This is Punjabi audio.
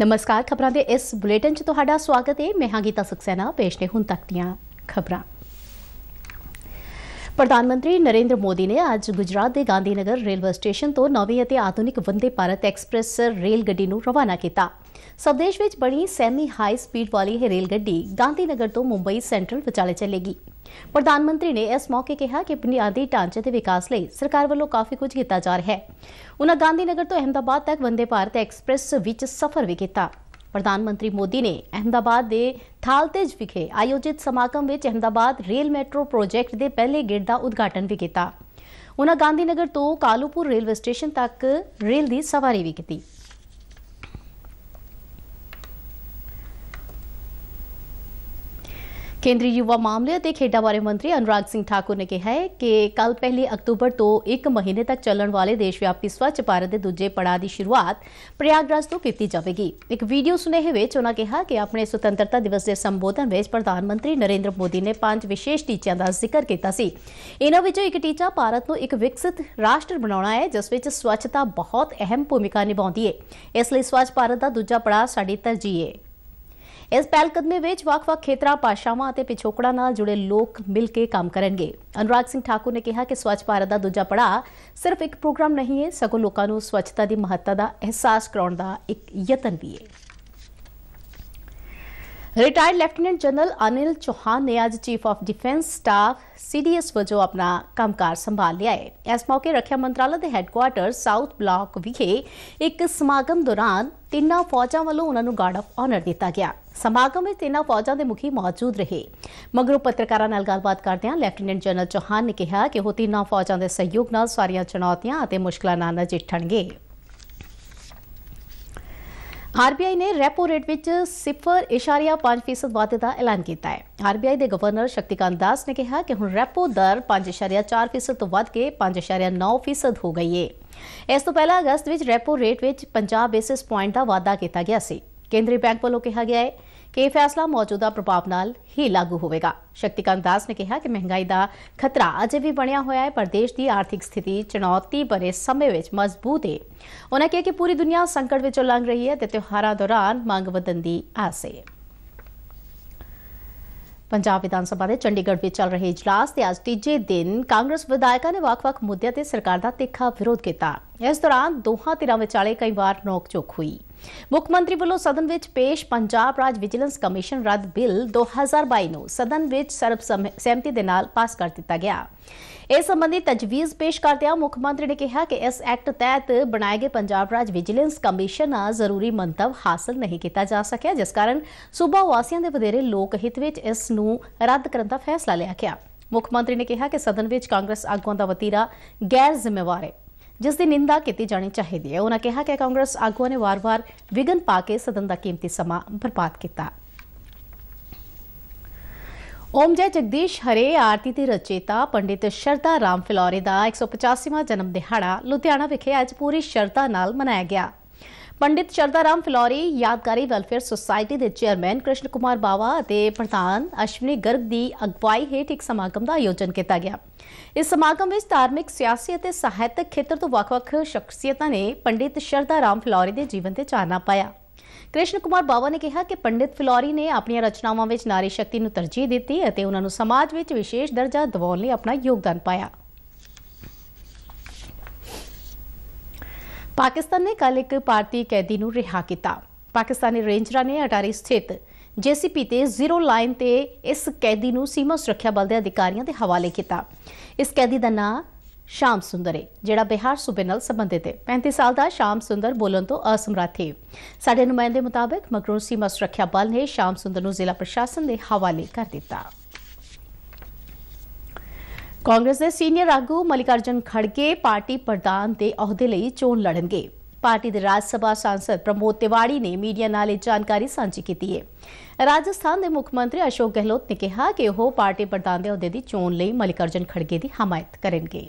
ਨਮਸਕਾਰ ਖਬਰਾਂ ਦੇ ਇਸ ਬੁਲੇਟਿਨ 'ਚ ਤੁਹਾਡਾ ਸਵਾਗਤ ਹੈ ਮੈਂ ਹਾਂ ਗੀਤਾ ਸਕਸੈਨਾ ਪੇਸ਼ ਨੇ ਹੁਣ ਤੱਕ ਦੀਆਂ ਖਬਰਾਂ ਪ੍ਰਧਾਨ ਮੰਤਰੀ ਨਰਿੰਦਰ ਮੋਦੀ ਨੇ ਅੱਜ ਗੁਜਰਾਤ ਦੇ ਗਾਂਧੀਨਗਰ ਰੇਲਵੇ ਸਟੇਸ਼ਨ ਤੋਂ ਨਵੀਂ ਅਤੇ ਆਧੁਨਿਕ ਵੰਦੇ ਭਾਰਤ ਐਕਸਪ੍ਰੈਸ ਰੇਲ ਗੱਡੀ ਨੂੰ ਰਵਾਨਾ ਕੀਤਾ ਸਵਦੇਸ਼ ਵਿੱਚ ਬਣੀ ਸੈਮੀ ਹਾਈ ਸਪੀਡ ਵਾਲੀ ਇਹ ਰੇਲ ਗੱਡੀ ਗਾਂਧੀਨਗਰ ਤੋਂ ਮੁੰਬਈ ਸੈਂਟਰਲ ਵਿਚਾਲੇ ਚੱਲੇਗੀ ਪ੍ਰਧਾਨ ਮੰਤਰੀ ਨੇ ਇਸ ਮੌਕੇ ਕਿਹਾ ਕਿ ਬੁਨਿਆਦੀ ਢਾਂਚੇ ਦੇ ਵਿਕਾਸ ਲਈ ਸਰਕਾਰ ਵੱਲੋਂ ਕਾਫੀ ਕੁਝ ਕੀਤਾ ਜਾ ਰਿਹਾ ਹੈ ਉਹਨਾਂ ਗਾਂਧੀਨਗਰ ਤੋਂ ਅਹਮਦਾਬਾਦ ਤੱਕ ਵੰਦੇ ਭਾਰਤ ਐਕਸਪ੍ਰੈਸ ਵਿੱਚ ਸਫ਼ਰ ਵੀ ਕੀਤਾ ਪ੍ਰਧਾਨ ਮੰਤਰੀ ਮੋਦੀ ਨੇ ਅਹਮਦਾਬਾਦ ਦੇ ਥਾਲਤੇਜ ਵਿਖੇ ਆਯੋਜਿਤ ਸਮਾਗਮ ਵਿੱਚ ਅਹਮਦਾਬਾਦ ਰੇਲ ਮੈਟਰੋ ਪ੍ਰੋਜੈਕਟ ਦੇ ਪਹਿਲੇ ਗੇੜ ਦਾ ਉਦਘਾਟਨ ਵੀ ਕੀਤਾ ਉਹਨਾਂ ਗਾਂਧੀਨਗਰ ਤੋਂ ਕਾਲੂਪੁਰ ਰੇਲਵੇ ਸਟੇਸ਼ਨ ਤੱਕ ਰੇਲ ਦੀ ਸਵਾਰੀ ਵੀ ਕੀਤੀ ਕੇਂਦਰੀ ਯੁਵਾ ਮਾਮਲੇ ਅਤੇ ਖੇਡਾਂ ਬਾਰੇ ਮੰਤਰੀ ਅਨੁਰਾਗ ਸਿੰਘ ਠਾਕੁਰ ਨੇ ਕਿਹਾ ਹੈ ਕਿ ਕੱਲ ਪਹਿਲੀ ਅਕਤੂਬਰ ਤੋਂ 1 ਮਹੀਨੇ ਤੱਕ ਚੱਲਣ ਵਾਲੇ ਦੇਸ਼ ਵਿਆਪੀ ਸਵੱਛ ਭਾਰਤ ਦੇ ਦੂਜੇ ਪੜਾਅ ਦੀ ਸ਼ੁਰੂਆਤ ਪ੍ਰਯਾਗਰਾਜ ਤੋਂ ਕੀਤੀ ਜਾਵੇਗੀ ਇੱਕ ਵੀਡੀਓ ਸੁਨੇਹੇ ਵਿੱਚ ਉਹਨਾਂ ਕਿਹਾ ਕਿ ਆਪਣੇ ਸੁਤੰਤਰਤਾ ਦਿਵਸ ਦੇ ਸੰਬੋਧਨ ਵਿੱਚ ਪ੍ਰਧਾਨ ਮੰਤਰੀ ਨਰਿੰਦਰ ਮੋਦੀ ਨੇ ਪੰਜ ਵਿਸ਼ੇਸ਼ ਟੀਚਿਆਂ ਦਾ ਜ਼ਿਕਰ ਕੀਤਾ ਸੀ ਇਹਨਾਂ ਵਿੱਚੋਂ ਇੱਕ ਟੀਚਾ ਭਾਰਤ ਨੂੰ ਇੱਕ ਵਿਕਸਿਤ ਰਾਸ਼ਟਰ ਬਣਾਉਣਾ ਹੈ ਜਿਸ ਵਿੱਚ ਸਵੱਛਤਾ ਬਹੁਤ ਅਹਿਮ ਭੂਮਿਕਾ ਨਿਭਾਉਂਦੀ ਹੈ ਇਸ ਲਈ ਸਵੱਛ ਭਾਰਤ ਦਾ ਦੂਜਾ ਪੜਾਅ ਸਾਡੀ ਤਰਜੀਹ ਹੈ ਇਸ ਕਦਮੇ ਵਿੱਚ ਵੱਖ-ਵੱਖ ਖੇਤਰਾਂ ਪਾਸ਼ਾਵਾਂ ਅਤੇ ਪਿਛੋਕੜਾਂ ਨਾਲ ਜੁੜੇ ਲੋਕ ਮਿਲ ਕੇ ਕੰਮ ਕਰਨਗੇ ਅਨੁਰਾਗ ਸਿੰਘ ਠਾਕੁਰ ਨੇ ਕਿਹਾ ਕਿ ਸਵੱਛ ਭਾਰਤ ਦਾ ਦੂਜਾ ਪੜਾ ਸਿਰਫ ਇੱਕ ਪ੍ਰੋਗਰਾਮ ਨਹੀਂ ਹੈ ਸਗੋਂ ਲੋਕਾਂ ਨੂੰ ਸਵੱਛਤਾ ਦੀ ਮਹੱਤਤਾ ਦਾ ਅਹਿਸਾਸ ਕਰਾਉਣ ਦਾ ਇੱਕ ਯਤਨ ਵੀ ਹੈ retired lieutenant general Anil Chauhan ਨੇ ਅੱਜ chief of defence staff CDS ਵਜੋਂ ਆਪਣਾ ਕੰਮਕਾਰ ਸੰਭਾਲ ਲਿਆ ਹੈ ਇਸ ਮੌਕੇ ਰੱਖਿਆ ਮੰਤਰਾਲਾ ਦੇ ਹੈੱਡਕੁਆਰਟਰ ਸਾਊਥ ਬਲਾਕ ਵਿਖੇ ਇੱਕ ਸਮਾਗਮ ਦੌਰਾਨ ਤਿੰਨਾਂ ਫੌਜਾਂ ਵੱਲੋਂ ਉਹਨਾਂ ਨੂੰ ਗਾਰਡ ਆਫ ਆਨਰ ਦਿੱਤਾ ਗਿਆ ਸਮਾਗਮ ਵਿੱਚ ਤਿੰਨਾਂ ਫੌਜਾਂ ਦੇ ਮੁਖੀ ਮੌਜੂਦ ਰਹੇ ਮਗਰੋਂ ਪੱਤਰਕਾਰਾਂ ਨਾਲ ਗੱਲਬਾਤ ਕਰਦਿਆਂ ਲੈਫਟੀਨੈਂਟ ਜਨਰਲ ਚੋਹਾਨ ਨੇ ਕਿਹਾ ਕਿ ਉਹ ਤਿੰਨਾਂ ਫੌਜਾਂ ਦੇ ਸਹਿਯੋਗ ਨਾਲ ਸਾਰੀਆਂ ਚੁਣੌਤੀਆਂ ਅਤੇ ਮੁਸ਼ਕਲਾਂ ਨਾਲ ਨਜਿੱਠਣਗੇ ਆਰਬੀਆਈ ਨੇ ਰੈਪੋ ਰੇਟ ਵਿੱਚ 0.5% ਵਾਧੇ ਦਾ ਐਲਾਨ ਕੀਤਾ ਹੈ ਆਰਬੀਆਈ ਦੇ ਗਵਰਨਰ ਸ਼ਕਤੀਕਾਂਤ ਦਾਸ ਨੇ ਕਿਹਾ ਕਿ ਹੁਣ ਰੈਪੋ ਦਰ 5.4% ਤੋਂ ਵੱਧ ਕੇ 5.9% ਹੋ ਗਈ ਹੈ ਇਸ ਤੋਂ ਪਹਿਲਾਂ ਅਗਸਤ ਵਿੱਚ ਰੈਪੋ ਰੇਟ ਵਿੱਚ 50 ਬੇਸਿਸ ਪੁਆਇੰਟ ਦਾ ਵਾਧਾ ਕੀਤਾ ਗਿਆ ਸੀ ਕੇਂਦਰੀ ਬੈਂਕ ਵੱਲੋਂ ਕਿਹਾ ਗਿਆ ਹੈ ਕਿ ਇਹ ਫੈਸਲਾ ਮੌਜੂਦਾ ਪ੍ਰਭਾਵ ਨਾਲ ਹੀ ਲਾਗੂ ਹੋਵੇਗਾ ਸ਼ਕਤੀਕਾਂਤ ਦਾਸ ਨੇ ਕਿਹਾ ਕਿ ਮਹਿੰਗਾਈ ਦਾ ਖਤਰਾ ਅਜੇ ਵੀ ਬਣਿਆ ਹੋਇਆ ਹੈ ਪਰ ਦੇਸ਼ ਦੀ ਆਰਥਿਕ ਸਥਿਤੀ ਚੁਣੌਤੀ ਭਰੇ ਸਮੇਂ ਵਿੱਚ ਮਜ਼ਬੂਤ ਹੈ ਉਹਨਾਂ ਕਿਹਾ ਕਿ ਪੂਰੀ ਦੁਨੀਆ ਸੰਕਟ ਵਿੱਚੋਂ ਲੰਘ ਰਹੀ ਹੈ ਤੇ ਤਿਉਹਾਰਾਂ ਦੌਰਾਨ ਮੰਗ ਵਧਣ ਦੀ ਆਸ ਹੈ ਪੰਜਾਬ ਵਿਧਾਨ ਸਭਾ ਦੇ ਚੰਡੀਗੜ੍ਹ ਵਿੱਚ ਚੱਲ ਰਹੇ اجلاس ਤੇ ਅੱਜ ਤੀਜੇ ਦਿਨ ਕਾਂਗਰਸ ਵਿਧਾਇਕਾਂ ਨੇ ਵੱਖ-ਵੱਖ ਮੁੱਦਿਆਂ ਤੇ ਸਰਕਾਰ ਦਾ ਤਿੱਖਾ ਵਿਰੋਧ ਕੀਤਾ ਇਸ ਦੌਰਾਨ ਦੋਹਾਂ ਧਿਰਾਂ ਵਿਚਾਲੇ ਕਈ ਵਾਰ ਨੋਕ-ਝੋਕ ਹੋਈ ਮੁੱਖ ਮੰਤਰੀ ਵੱਲੋਂ ਸਦਨ ਵਿੱਚ ਪੇਸ਼ ਪੰਜਾਬ ਰਾਜ ਵਿਜੀਲੈਂਸ ਕਮਿਸ਼ਨ ਰੱਦ ਬਿੱਲ 2022 ਨੂੰ ਸਦਨ ਵਿੱਚ ਸਰਬਸੰਮਤੀ ਦੇ ਨਾਲ ਪਾਸ ਕਰ ਦਿੱਤਾ ਗਿਆ ਇਸ ਸੰਬੰਧੀ ਤਜਵੀਜ਼ ਪੇਸ਼ ਕਰਦਿਆਂ ਮੁੱਖ ਮੰਤਰੀ ਨੇ ਕਿਹਾ ਕਿ ਇਸ ਐਕਟ ਤਹਿਤ ਬਣਾਏ ਗਏ ਪੰਜਾਬ ਰਾਜ ਵਿਜੀਲੈਂਸ ਕਮਿਸ਼ਨ ਆ ਜ਼ਰੂਰੀ ਮੰਤਵ ਹਾਸਲ ਨਹੀਂ ਕੀਤਾ ਜਾ ਸਕਿਆ ਜਿਸ ਕਾਰਨ ਸੂਬਾ ਵਾਸੀਆਂ ਦੇ ਵਧੇਰੇ ਲੋਕ ਹਿੱਤ ਵਿੱਚ ਇਸ ਨੂੰ ਰੱਦ ਕਰਨ ਦਾ ਫੈਸਲਾ ਲਿਆ ਗਿਆ ਮੁੱਖ ਮੰਤਰੀ ਨੇ ਕਿਹਾ ਕਿ ਸਦਨ ਵਿੱਚ ਕਾਂਗਰਸ ਆਗੂਆਂ ਦਾ ਵਤੀਰਾ ਗੈਰ ਜ਼ਿੰਮੇਵਾਰ ਹੈ ਜਿਸ ਦੀ ਨਿੰਦਾ ਕੀਤੀ ਜਾਣੀ ਚਾਹੀਦੀ ਹੈ ਉਹਨਾਂ ਕਿਹਾ ਕਿ ਕਾਂਗਰਸ ਆਗੂਆਂ ਨੇ ਵਾਰ-ਵਾਰ ਵਿਗਨ ਪਾ ਕੇ ਸਦਨ ਦਾ ਕੀਮਤੀ ਸਮਾਂ ਬਰਬਾਦ ਕੀਤਾ ਓਮ ਜੈ ਜਗਦੀਸ਼ ਹਰੇ ਆਰਤੀ ਤੇ ਰਚੇਤਾ ਪੰਡਿਤ ਸ਼ਰਦਾ ਰਾਮ ਫਿਲੌਰੇ ਦਾ 185ਵਾਂ ਜਨਮ ਦਿਹਾੜਾ ਲੁਧਿਆਣਾ ਵਿਖੇ ਅੱਜ ਪੂਰੀ ਸ਼ਰਧਾ ਨਾਲ ਮਨਾਇਆ ਗਿਆ ਪੰਡਿਤ ਸ਼ਰਦਾ ਰਾਮ ਫਲੋਰੀ ਯਾਦਗਾਰੀ ਵੈਲਫੇਅਰ ਸੁਸਾਇਟੀ ਦੇ ਚੇਅਰਮੈਨ ਕ੍ਰਿਸ਼ਨ ਕੁਮਾਰ ਬਾਵਾ ਅਤੇ ਪ੍ਰਧਾਨ ਅਸ਼ਵਨੀ ਗਰਗ ਦੀ ਅਗਵਾਈ ਹੇਠ ਇੱਕ ਸਮਾਗਮ ਦਾ ਆਯੋਜਨ ਕੀਤਾ ਗਿਆ ਇਸ ਸਮਾਗਮ ਵਿੱਚ ਧਾਰਮਿਕ ਸਿਆਸੀ ਅਤੇ ਸਾਹਿਤਕ ਖੇਤਰ ਤੋਂ ਵੱਖ-ਵੱਖ ਸ਼ਖਸੀਅਤਾਂ ਨੇ ਪੰਡਿਤ ਸ਼ਰਦਾ ਰਾਮ ਫਲੋਰੀ ਦੇ ਜੀਵਨ ਤੇ ਚਾਨਣਾ ਪਾਇਆ ਕ੍ਰਿਸ਼ਨ ਕੁਮਾਰ ਬਾਵਾ ਨੇ ਕਿਹਾ ਕਿ ਪੰਡਿਤ ਫਲੋਰੀ ਨੇ ਆਪਣੀਆਂ ਰਚਨਾਵਾਂ ਵਿੱਚ ਨਾਰੀ ਸ਼ਕਤੀ ਨੂੰ ਤਰਜੀਹ ਦਿੱਤੀ ਅਤੇ ਉਹਨਾਂ ਨੂੰ ਸਮਾਜ ਵਿੱਚ ਵਿਸ਼ੇਸ਼ ਦਰਜਾ ਦਿਵਾਉਣ ਲਈ ਆਪਣਾ ਯੋਗਦਾਨ ਪਾਇਆ ਪਾਕਿਸਤਾਨ ਨੇ ਕੱਲ ਇੱਕ ਭਾਰਤੀ ਕੈਦੀ ਨੂੰ ਰਿਹਾ ਕੀਤਾ ਪਾਕਿਸਤਾਨੀ ਰੇਂਜਰਾਂ ਨੇ ਅਟਾਰੀ ਸਥਿਤ ਜੀਸੀਪੀ ਤੇ ਜ਼ੀਰੋ ਲਾਈਨ ਤੇ ਇਸ ਕੈਦੀ ਨੂੰ ਸੀਮਾ ਸੁਰੱਖਿਆ ਬਲ ਦੇ ਅਧਿਕਾਰੀਆਂ ਦੇ ਹਵਾਲੇ ਕੀਤਾ ਇਸ ਕੈਦੀ ਦਾ ਨਾਮ ਸ਼ਾਮ ਸੁੰਦਰ ਹੈ ਜਿਹੜਾ ਬਿਹਾਰ ਸੂਬੇ ਨਾਲ ਸੰਬੰਧਿਤ ਹੈ 35 ਸਾਲ ਦਾ ਸ਼ਾਮ ਸੁੰਦਰ ਬੋਲਣ ਤੋਂ ਅਸਮਰੱਥ ਹੈ ਸਾਡੇ ਨੁਮਾਇੰਦੇ ਮੁਤਾਬਕ ਮਗਰੋਂ ਸੀਮਾ ਸੁਰੱਖਿਆ ਬਲ ਨੇ ਸ਼ਾਮ ਸੁੰਦਰ ਨੂੰ ਜ਼ਿਲ੍ਹਾ ਪ੍ਰਸ਼ਾਸਨ ਦੇ ਹਵਾਲੇ ਕਰ ਦਿੱਤਾ ਕਾਂਗਰਸ ਦੇ ਸੀਨੀਅਰ ਆਗੂ ਮਲਿਕਾਰਜਨ ਖੜਗੇ ਪਾਰਟੀ ਪ੍ਰਧਾਨ ਦੇ ਅਹੁਦੇ ਲਈ ਚੋਣ ਲੜਨਗੇ ਪਾਰਟੀ ਦੇ ਰਾਜ ਸਭਾ ਸੰਸਦ ਪ੍ਰਮੋਦ ਤਿਵਾੜੀ ਨੇ ਮੀਡੀਆ ਨਾਲ ਇਹ ਜਾਣਕਾਰੀ ਸਾਂਝੀ ਕੀਤੀ ਹੈ ਰਾਜਸਥਾਨ ਦੇ ਮੁੱਖ ਮੰਤਰੀ ਅਸ਼ੋਕ ਗਹਿਲੋਤ ਨੇ ਕਿਹਾ ਕਿ ਉਹ ਪਾਰਟੀ ਪ੍ਰਧਾਨ ਦੇ ਅਹੁਦੇ ਦੀ ਚੋਣ ਲਈ ਮਲਿਕਾਰਜਨ ਖੜਗੇ ਦੀ ਹਮਾਇਤ ਕਰਨਗੇ